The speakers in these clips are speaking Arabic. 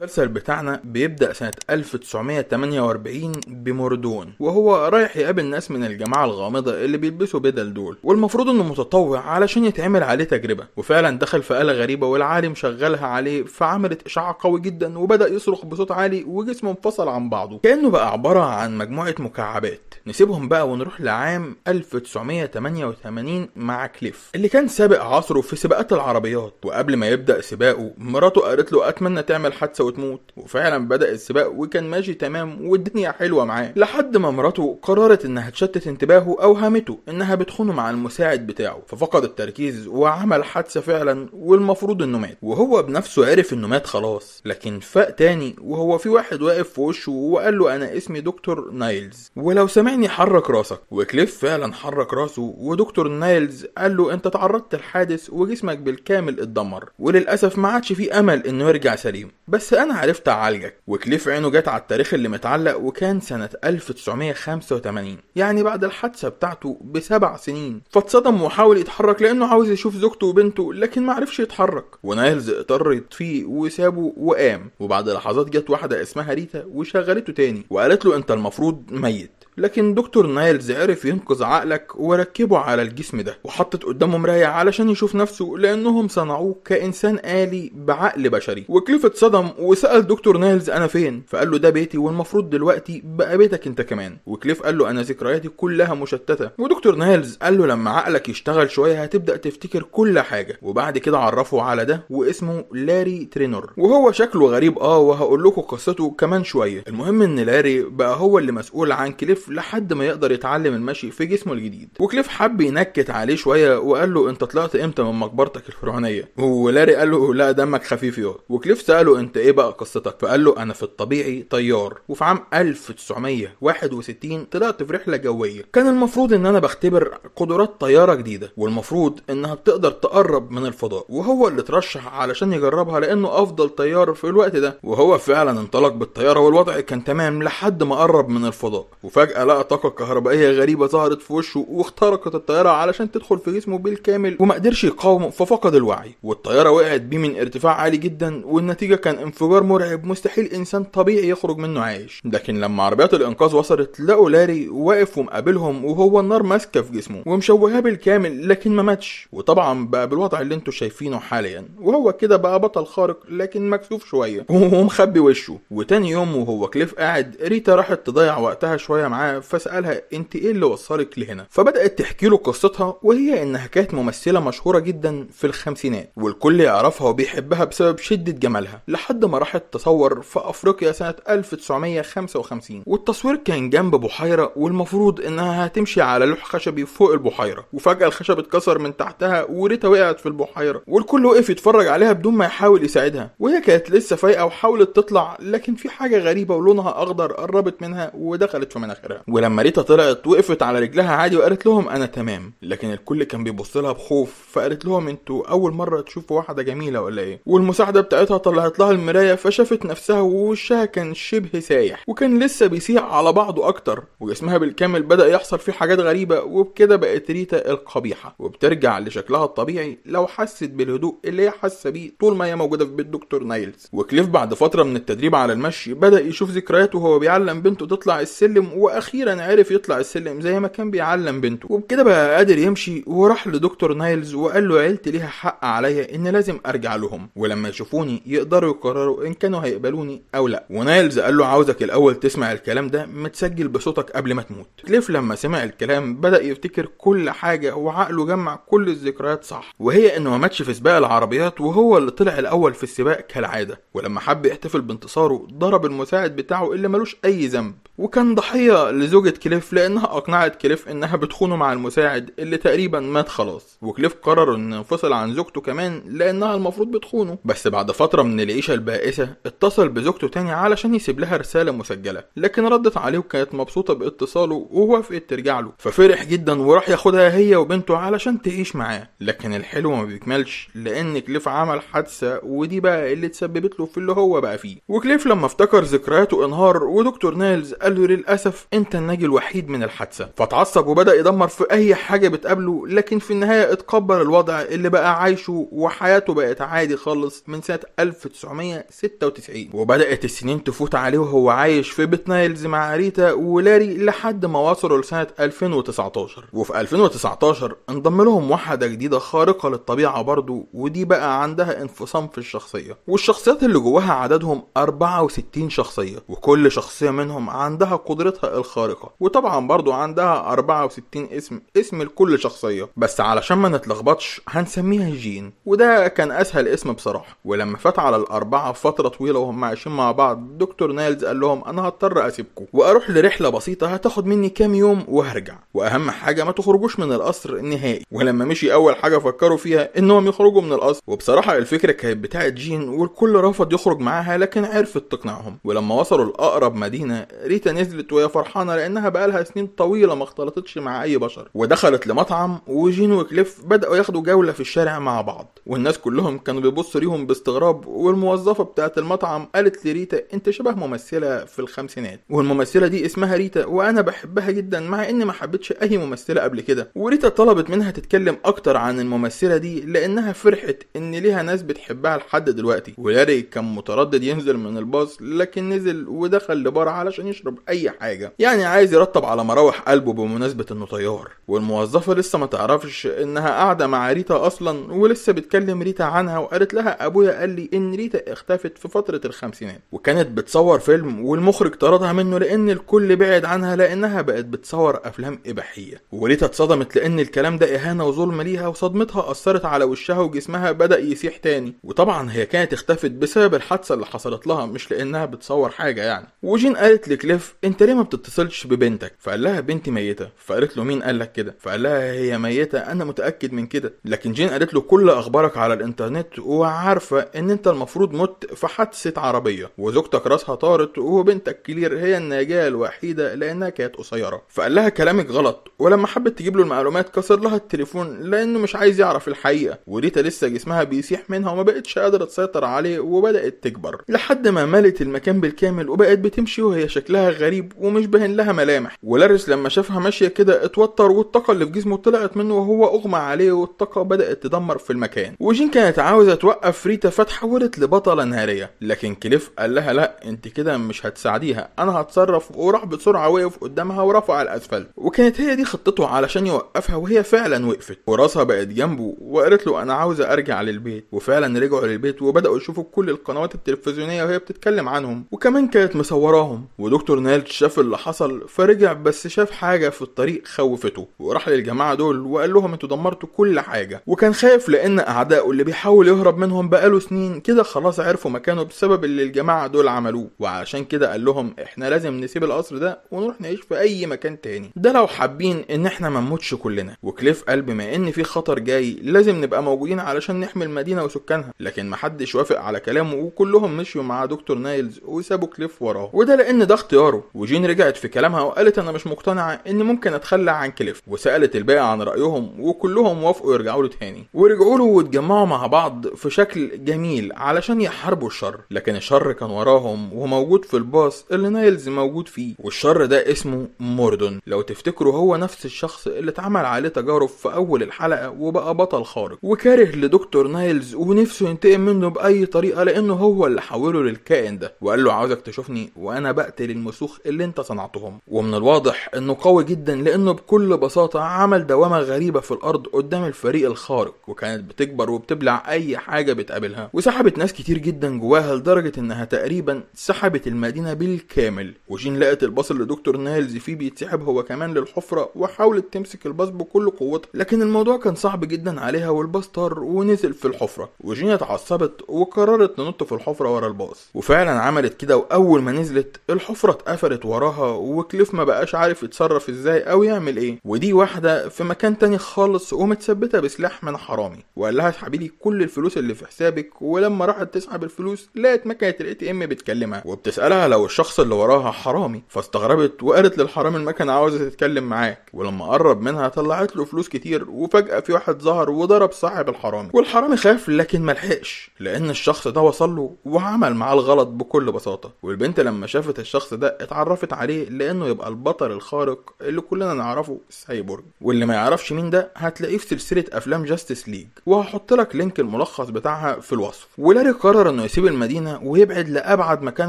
المسلسل بتاعنا بيبدأ سنة 1948 بمردون وهو رايح يقابل ناس من الجماعة الغامضة اللي بيلبسوا بدل دول والمفروض انه متطوع علشان يتعمل عليه تجربة وفعلا دخل في آلة غريبة والعالم شغلها عليه فعملت إشعاع قوي جدا وبدأ يصرخ بصوت عالي وجسمه انفصل عن بعضه كأنه بقى عبارة عن مجموعة مكعبات نسيبهم بقى ونروح لعام 1988 مع كليف اللي كان سابق عصره في سباقات العربيات وقبل ما يبدأ سباقه مراته قالت له أتمنى تعمل حادثة وتموت وفعلا بدأ السباق وكان ماشي تمام والدنيا حلوة معاه لحد ما مراته قررت انها تشتت انتباهه او هامته انها بتخونه مع المساعد بتاعه ففقد التركيز وعمل حادثة فعلا والمفروض انه مات وهو بنفسه عرف انه مات خلاص لكن فاق تاني وهو في واحد واقف في وشه وقال له انا اسمي دكتور نايلز ولو سمعني حرك راسك وكليف فعلا حرك راسه ودكتور نايلز قال له انت تعرضت لحادث وجسمك بالكامل اتدمر وللاسف ما عادش في امل انه يرجع سليم بس بس أنا عرفت أعالجك وكليف عينه جت على التاريخ اللي متعلق وكان سنة 1985 يعني بعد الحادثة بتاعته بسبع سنين فاتصدم وحاول يتحرك لأنه عاوز يشوف زوجته وبنته لكن معرفش يتحرك ونايلز اضطر يطفيه وسابه وقام وبعد لحظات جت واحدة اسمها ريتا وشغلته تاني وقالت له أنت المفروض ميت لكن دكتور نايلز عرف ينقذ عقلك وركبه على الجسم ده وحطت قدامه مراية علشان يشوف نفسه لأنهم صنعوه كإنسان آلي بعقل بشري وكليف اتصدم وسأل دكتور نايلز أنا فين فقال له ده بيتي والمفروض دلوقتي بقى بيتك أنت كمان وكليف قال له أنا ذكرياتي كلها مشتتة ودكتور نايلز قال له لما عقلك يشتغل شوية هتبدأ تفتكر كل حاجة وبعد كده عرفه على ده واسمه لاري ترينور وهو شكله غريب اه وهقول لكم قصته كمان شوية المهم ان لاري بقى هو اللي مسؤول عن كليف لحد ما يقدر يتعلم المشي في جسمه الجديد وكليف حب ينكت عليه شويه وقال له انت طلعت امتى من مقبرتك الفرعونيه ولاري قال له لا دمك خفيف يا وكليف ساله انت ايه بقى قصتك فقال له انا في الطبيعي طيار وفي عام 1961 طلعت في رحله جويه كان المفروض ان انا بختبر قدرات طياره جديده والمفروض انها بتقدر تقرب من الفضاء وهو اللي اترشح علشان يجربها لانه افضل طيار في الوقت ده وهو فعلا انطلق بالطياره والوضع كان تمام لحد ما قرب من الفضاء وفجاه فجأة لقى طاقة كهربائية غريبة ظهرت في وشه واخترقت الطيارة علشان تدخل في جسمه بالكامل وما قدرش يقاوم ففقد الوعي والطيارة وقعت بيه من ارتفاع عالي جدا والنتيجة كان انفجار مرعب مستحيل إنسان طبيعي يخرج منه عايش لكن لما عربيات الإنقاذ وصلت لقوا لاري واقف ومقابلهم وهو النار ماسكة في جسمه ومشوهاه بالكامل لكن ما ماتش وطبعا بقى بالوضع اللي انتوا شايفينه حاليا وهو كده بقى بطل خارق لكن مكسوف شوية ومخبي وشه وتاني يوم وهو كليف قاعد ريتا راحت تضيع وقتها شوية معاه فسالها انت ايه اللي وصلك لهنا فبدات تحكي له قصتها وهي انها كانت ممثله مشهوره جدا في الخمسينات والكل يعرفها وبيحبها بسبب شده جمالها لحد ما راحت تصور في افريقيا سنه 1955 والتصوير كان جنب بحيره والمفروض انها هتمشي على لوح خشبي فوق البحيره وفجاه الخشب اتكسر من تحتها وريتا وقعت في البحيره والكل وقف يتفرج عليها بدون ما يحاول يساعدها وهي كانت لسه فايقه وحاولت تطلع لكن في حاجه غريبه ولونها اخضر قربت منها ودخلت في مناخيرها الشارع ولما ريتا طلعت وقفت على رجلها عادي وقالت لهم انا تمام لكن الكل كان بيبص لها بخوف فقالت لهم انتوا اول مره تشوفوا واحده جميله ولا ايه والمساعده بتاعتها طلعت لها المرايه فشافت نفسها ووشها كان شبه سايح وكان لسه بيسيح على بعضه اكتر وجسمها بالكامل بدا يحصل فيه حاجات غريبه وبكده بقت ريتا القبيحه وبترجع لشكلها الطبيعي لو حست بالهدوء اللي هي حاسه بيه طول ما هي موجوده في بيت دكتور نايلز وكليف بعد فتره من التدريب على المشي بدا يشوف ذكرياته وهو بيعلم بنته تطلع السلم واخيرا عرف يطلع السلم زي ما كان بيعلم بنته وبكده بقى قادر يمشي وراح لدكتور نايلز وقال له عيلتي ليها حق عليا ان لازم ارجع لهم ولما يشوفوني يقدروا يقرروا ان كانوا هيقبلوني او لا ونايلز قال له عاوزك الاول تسمع الكلام ده متسجل بصوتك قبل ما تموت كليف لما سمع الكلام بدا يفتكر كل حاجه وعقله جمع كل الذكريات صح وهي انه ما ماتش في سباق العربيات وهو اللي طلع الاول في السباق كالعاده ولما حب يحتفل بانتصاره ضرب المساعد بتاعه اللي ملوش اي ذنب وكان ضحية لزوجة كليف لأنها أقنعت كليف إنها بتخونه مع المساعد اللي تقريبا مات خلاص وكليف قرر إنه ينفصل عن زوجته كمان لأنها المفروض بتخونه بس بعد فترة من العيشة البائسة اتصل بزوجته تاني علشان يسيب لها رسالة مسجلة لكن ردت عليه وكانت مبسوطة باتصاله ووافقت ترجع له ففرح جدا وراح ياخدها هي وبنته علشان تعيش معاه لكن الحلو ما بيكملش لأن كليف عمل حادثة ودي بقى اللي تسببت له في اللي هو بقى فيه وكليف لما افتكر ذكرياته انهار ودكتور نايلز قال له للاسف انت الناجي الوحيد من الحادثه فتعصب وبدا يدمر في اي حاجه بتقابله لكن في النهايه اتقبل الوضع اللي بقى عايشه وحياته بقت عادي خالص من سنه 1996 وبدات السنين تفوت عليه وهو عايش في بيت نايلز مع ريتا ولاري لحد ما وصلوا لسنه 2019 وفي 2019 انضم لهم واحده جديده خارقه للطبيعه برضه ودي بقى عندها انفصام في الشخصيه والشخصيات اللي جواها عددهم 64 شخصيه وكل شخصيه منهم عندها عندها قدرتها الخارقة وطبعا برضو عندها 64 اسم اسم لكل شخصية بس علشان ما نتلخبطش هنسميها جين وده كان أسهل اسم بصراحة ولما فات على الأربعة فترة طويلة وهم عايشين مع بعض دكتور نايلز قال لهم أنا هضطر أسيبكم وأروح لرحلة بسيطة هتاخد مني كام يوم وهرجع وأهم حاجة ما تخرجوش من القصر نهائي ولما مشي أول حاجة فكروا فيها إنهم يخرجوا من القصر وبصراحة الفكرة كانت بتاعت جين والكل رفض يخرج معاها لكن عرفت تقنعهم ولما وصلوا لأقرب مدينة ريت ريتا نزلت وهي فرحانة لأنها بقالها سنين طويلة ما اختلطتش مع أي بشر ودخلت لمطعم وجين وكليف بدأوا ياخدوا جولة في الشارع مع بعض والناس كلهم كانوا بيبصوا ليهم باستغراب والموظفة بتاعة المطعم قالت لريتا أنت شبه ممثلة في الخمسينات والممثلة دي اسمها ريتا وأنا بحبها جدا مع إني ما حبيتش أي ممثلة قبل كده وريتا طلبت منها تتكلم أكتر عن الممثلة دي لأنها فرحت إن ليها ناس بتحبها لحد دلوقتي ولاري كان متردد ينزل من الباص لكن نزل ودخل لبار علشان يشرب يشرب اي حاجه يعني عايز يرطب على مراوح قلبه بمناسبه انه طيار والموظفه لسه ما تعرفش انها قاعده مع ريتا اصلا ولسه بتكلم ريتا عنها وقالت لها ابويا قال لي ان ريتا اختفت في فتره الخمسينات وكانت بتصور فيلم والمخرج طردها منه لان الكل بعد عنها لانها بقت بتصور افلام اباحيه وريتا اتصدمت لان الكلام ده اهانه وظلم ليها وصدمتها اثرت على وشها وجسمها بدا يسيح تاني وطبعا هي كانت اختفت بسبب الحادثه اللي حصلت لها مش لانها بتصور حاجه يعني وجين قالت لكليف عارف انت ليه ما بتتصلش ببنتك فقال لها بنتي ميته فقالت له مين قال لك كده فقال لها هي ميته انا متاكد من كده لكن جين قالت له كل اخبارك على الانترنت وعارفه ان انت المفروض مت في حادثه عربيه وزوجتك راسها طارت وبنتك كلير هي الناجيه الوحيده لانها كانت قصيره فقال لها كلامك غلط ولما حبت تجيب له المعلومات كسر لها التليفون لانه مش عايز يعرف الحقيقه وريتا لسه جسمها بيسيح منها وما بقتش قادره تسيطر عليه وبدات تكبر لحد ما ملت المكان بالكامل وبقت بتمشي وهي شكلها غريب ومش باين لها ملامح ولارس لما شافها ماشيه كده اتوتر والطاقه اللي في جسمه طلعت منه وهو اغمى عليه والطاقه بدات تدمر في المكان وجين كانت عاوزه توقف ريتا فتحولت لبطله نهاريه لكن كليف قال لها لا انت كده مش هتساعديها انا هتصرف وراح بسرعه وقف قدامها ورفع الاسفل وكانت هي دي خطته علشان يوقفها وهي فعلا وقفت وراسها بقت جنبه وقالت له انا عاوزه ارجع للبيت وفعلا رجعوا للبيت وبداوا يشوفوا كل القنوات التلفزيونيه وهي بتتكلم عنهم وكمان كانت مصوراهم ودكتور ماكدونالد شاف اللي حصل فرجع بس شاف حاجة في الطريق خوفته وراح للجماعة دول وقال لهم انتوا دمرتوا كل حاجة وكان خايف لأن أعدائه اللي بيحاول يهرب منهم بقاله سنين كده خلاص عرفوا مكانه بسبب اللي الجماعة دول عملوه وعشان كده قال لهم احنا لازم نسيب القصر ده ونروح نعيش في أي مكان تاني ده لو حابين ان احنا ما نموتش كلنا وكليف قال بما ان في خطر جاي لازم نبقى موجودين علشان نحمي المدينة وسكانها لكن محدش وافق على كلامه وكلهم مشيوا مع دكتور نايلز وسابوا كليف وراه وده لأن ده اختيار جاره وجين رجعت في كلامها وقالت انا مش مقتنعه ان ممكن اتخلى عن كليف وسالت الباقي عن رايهم وكلهم وافقوا يرجعوا له تاني ورجعوا له واتجمعوا مع بعض في شكل جميل علشان يحاربوا الشر لكن الشر كان وراهم وموجود في الباص اللي نايلز موجود فيه والشر ده اسمه موردون لو تفتكروا هو نفس الشخص اللي اتعمل عليه تجارب في اول الحلقه وبقى بطل خارق وكاره لدكتور نايلز ونفسه ينتقم منه باي طريقه لانه هو اللي حوله للكائن ده وقال له عاوزك تشوفني وانا بقتل المس الرسوخ اللي انت صنعتهم ومن الواضح انه قوي جدا لانه بكل بساطة عمل دوامة غريبة في الارض قدام الفريق الخارق وكانت بتكبر وبتبلع اي حاجة بتقابلها وسحبت ناس كتير جدا جواها لدرجة انها تقريبا سحبت المدينة بالكامل وجين لقت الباص اللي دكتور نايلز فيه بيتسحب هو كمان للحفرة وحاولت تمسك الباص بكل قوتها لكن الموضوع كان صعب جدا عليها والباص طار ونزل في الحفرة وجين اتعصبت وقررت تنط في الحفرة ورا الباص وفعلا عملت كده واول ما نزلت الحفرة اتقفلت وراها وكليف ما بقاش عارف يتصرف ازاي او يعمل ايه ودي واحده في مكان تاني خالص ومتثبته بسلاح من حرامي وقال لها اسحبي لي كل الفلوس اللي في حسابك ولما راحت تسحب الفلوس لقت مكنه الاي تي ام بتكلمها وبتسالها لو الشخص اللي وراها حرامي فاستغربت وقالت للحرامي المكنه عاوزه تتكلم معاك ولما قرب منها طلعت له فلوس كتير وفجاه في واحد ظهر وضرب صاحب الحرامي والحرامي خاف لكن ما لحقش لان الشخص ده وصل له وعمل معاه الغلط بكل بساطه والبنت لما شافت الشخص ده اتعرفت عليه لانه يبقى البطل الخارق اللي كلنا نعرفه سايبورج واللي ما يعرفش مين ده هتلاقيه في سلسله افلام جاستس ليج وهحط لك لينك الملخص بتاعها في الوصف ولاري قرر انه يسيب المدينه ويبعد لابعد مكان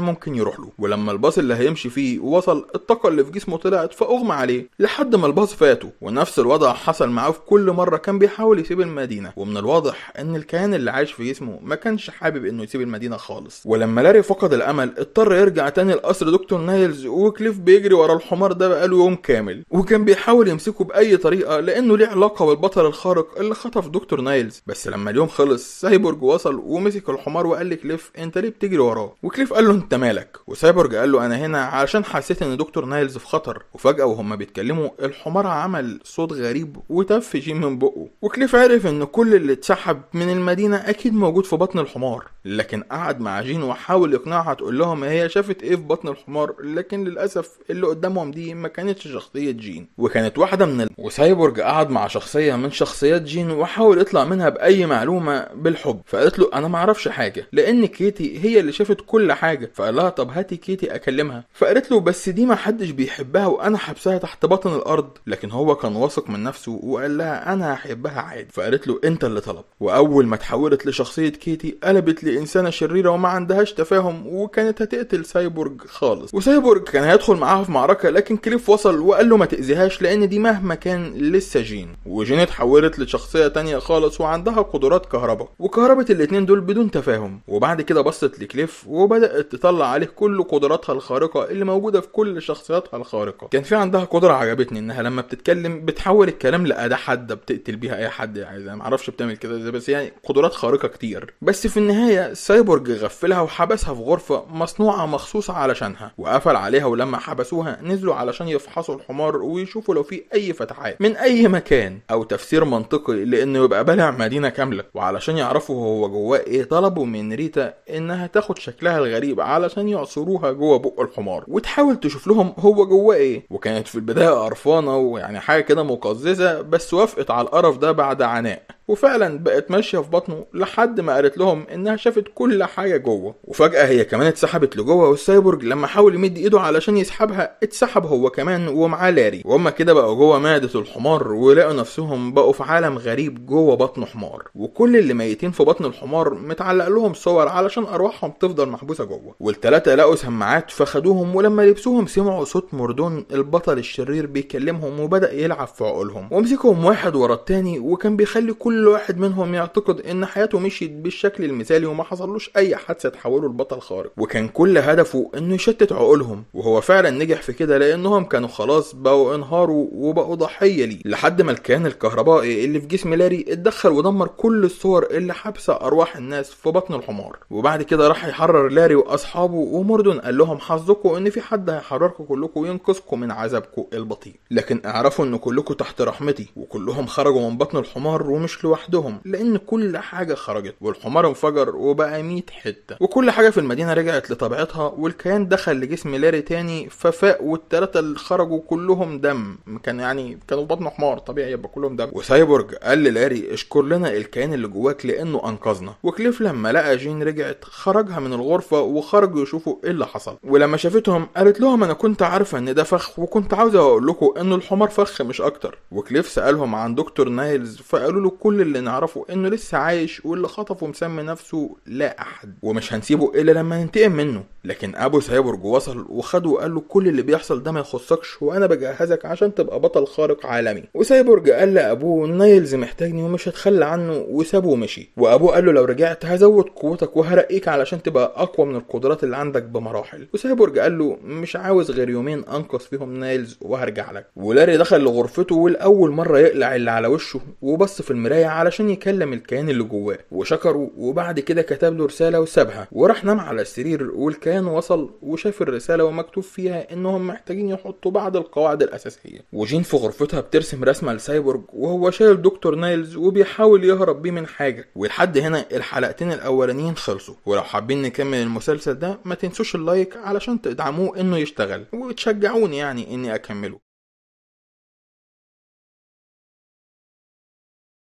ممكن يروح له ولما الباص اللي هيمشي فيه وصل الطاقه اللي في جسمه طلعت فاغمى عليه لحد ما الباص فاته ونفس الوضع حصل معاه في كل مره كان بيحاول يسيب المدينه ومن الواضح ان الكيان اللي عايش في جسمه ما كانش حابب انه يسيب المدينه خالص ولما لاري فقد الامل اضطر يرجع تاني لقصر دكتور نايت مايلز وكليف بيجري ورا الحمار ده بقاله يوم كامل وكان بيحاول يمسكه باي طريقه لانه ليه علاقه بالبطل الخارق اللي خطف دكتور نايلز بس لما اليوم خلص سايبورج وصل ومسك الحمار وقال لكليف انت ليه بتجري وراه وكليف قال له انت مالك وسايبورج قال له انا هنا عشان حسيت ان دكتور نايلز في خطر وفجاه وهما بيتكلموا الحمار عمل صوت غريب وتف جيم من بقه وكليف عرف ان كل اللي اتسحب من المدينه اكيد موجود في بطن الحمار لكن قعد مع جين وحاول يقنعها تقول لهم هي شافت ايه في بطن الحمار لكن للأسف اللي قدامهم دي ما كانتش شخصية جين وكانت واحدة من ال... وسايبورج قعد مع شخصية من شخصيات جين وحاول يطلع منها بأي معلومة بالحب فقالت له أنا معرفش حاجة لأن كيتي هي اللي شافت كل حاجة فقال لها طب هاتي كيتي أكلمها فقالت له بس دي ما حدش بيحبها وأنا حبسها تحت بطن الأرض لكن هو كان واثق من نفسه وقال لها أنا هحبها عادي فقالت له أنت اللي طلب وأول ما تحولت لشخصية كيتي قلبت لإنسانة شريرة وما عندهاش تفاهم وكانت هتقتل سايبورج خالص وسايبورج سايبورغ كان هيدخل معاها في معركة لكن كليف وصل وقال له ما تأذيهاش لأن دي مهما كان لسه جين وجين اتحولت لشخصية تانية خالص وعندها قدرات كهرباء وكهربت الاتنين دول بدون تفاهم وبعد كده بصت لكليف وبدأت تطلع عليه كل قدراتها الخارقة اللي موجودة في كل شخصياتها الخارقة كان في عندها قدرة عجبتني إنها لما بتتكلم بتحول الكلام لأداة حادة بتقتل بيها أي حد عايزها معرفش بتعمل كده ازاي بس يعني قدرات خارقة كتير بس في النهاية سايبورج غفلها وحبسها في غرفة مصنوعة مخصوص علشانها وقال قفل عليها ولما حبسوها نزلوا علشان يفحصوا الحمار ويشوفوا لو في اي فتحات من اي مكان او تفسير منطقي لانه يبقى بلع مدينه كامله وعلشان يعرفوا هو جواه ايه طلبوا من ريتا انها تاخد شكلها الغريب علشان يعصروها جوه بق الحمار وتحاول تشوف لهم هو جواه ايه وكانت في البدايه قرفانه ويعني حاجه كده مقززه بس وافقت على القرف ده بعد عناء وفعلا بقت ماشيه في بطنه لحد ما قالت لهم انها شافت كل حاجه جوه وفجاه هي كمان اتسحبت لجوه والسايبورج لما حاول يمد ايده علشان يسحبها اتسحب هو كمان ومعاه لاري وهم كده بقوا جوه معده الحمار ولقوا نفسهم بقوا في عالم غريب جوه بطن حمار وكل اللي ميتين في بطن الحمار متعلق لهم صور علشان ارواحهم تفضل محبوسه جوه والتلاته لقوا سماعات فخدوهم ولما لبسوهم سمعوا صوت مردون البطل الشرير بيكلمهم وبدا يلعب في عقولهم ومسكهم واحد ورا التاني وكان بيخلي كل كل واحد منهم يعتقد ان حياته مشيت بالشكل المثالي وما حصلوش اي حادثه تحوله لبطل خارق وكان كل هدفه انه يشتت عقولهم وهو فعلا نجح في كده لانهم كانوا خلاص بقوا انهاروا وبقوا ضحيه ليه لحد ما الكيان الكهربائي اللي في جسم لاري اتدخل ودمر كل الصور اللي حابسه ارواح الناس في بطن الحمار وبعد كده راح يحرر لاري واصحابه وموردون قال لهم حظكم ان في حد هيحرركم كلكم وينقذكم من عذابكم البطيء لكن اعرفوا ان كلكم تحت رحمتي وكلهم خرجوا من بطن الحمار ومش لوحدهم لأن كل حاجة خرجت والحمار انفجر وبقى 100 حتة وكل حاجة في المدينة رجعت لطبيعتها والكيان دخل لجسم لاري تاني ففاء والتلاتة اللي خرجوا كلهم دم كان يعني كانوا بطنه حمار طبيعي يبقى كلهم دم وسايبورج قال للاري اشكر لنا الكيان اللي جواك لأنه أنقذنا وكليف لما لقى جين رجعت خرجها من الغرفة وخرجوا يشوفوا ايه اللي حصل ولما شافتهم قالت لهم انا كنت عارفة ان ده فخ وكنت عاوزة اقول لكم ان الحمار فخ مش اكتر وكليف سألهم عن دكتور نايلز فقالوا له كل كل اللي نعرفه انه لسه عايش واللي خطفه مسمي نفسه لا احد ومش هنسيبه الا لما ننتقم منه لكن ابو سايبورج وصل وخده وقال له كل اللي بيحصل ده ما يخصكش وانا بجهزك عشان تبقى بطل خارق عالمي وسايبورج قال لابوه نايلز محتاجني ومش هتخلى عنه وسابه ومشي وابوه قال له لو رجعت هزود قوتك وهرقيك علشان تبقى اقوى من القدرات اللي عندك بمراحل وسايبورج قال له مش عاوز غير يومين انقذ فيهم نايلز وهرجع لك ولاري دخل لغرفته ولاول مره يقلع اللي على وشه وبص في المرايه علشان يكلم الكيان اللي جواه وشكره وبعد كده كتب له رساله وسابها وراح نام على السرير والكيان الآن وصل وشاف الرسالة ومكتوب فيها إنهم محتاجين يحطوا بعض القواعد الأساسية وجين في غرفتها بترسم رسمة لسايبورج وهو شايل دكتور نايلز وبيحاول يهرب بيه من حاجة ولحد هنا الحلقتين الأولانيين خلصوا ولو حابين نكمل المسلسل ده ما تنسوش اللايك علشان تدعموه إنه يشتغل وتشجعوني يعني إني أكمله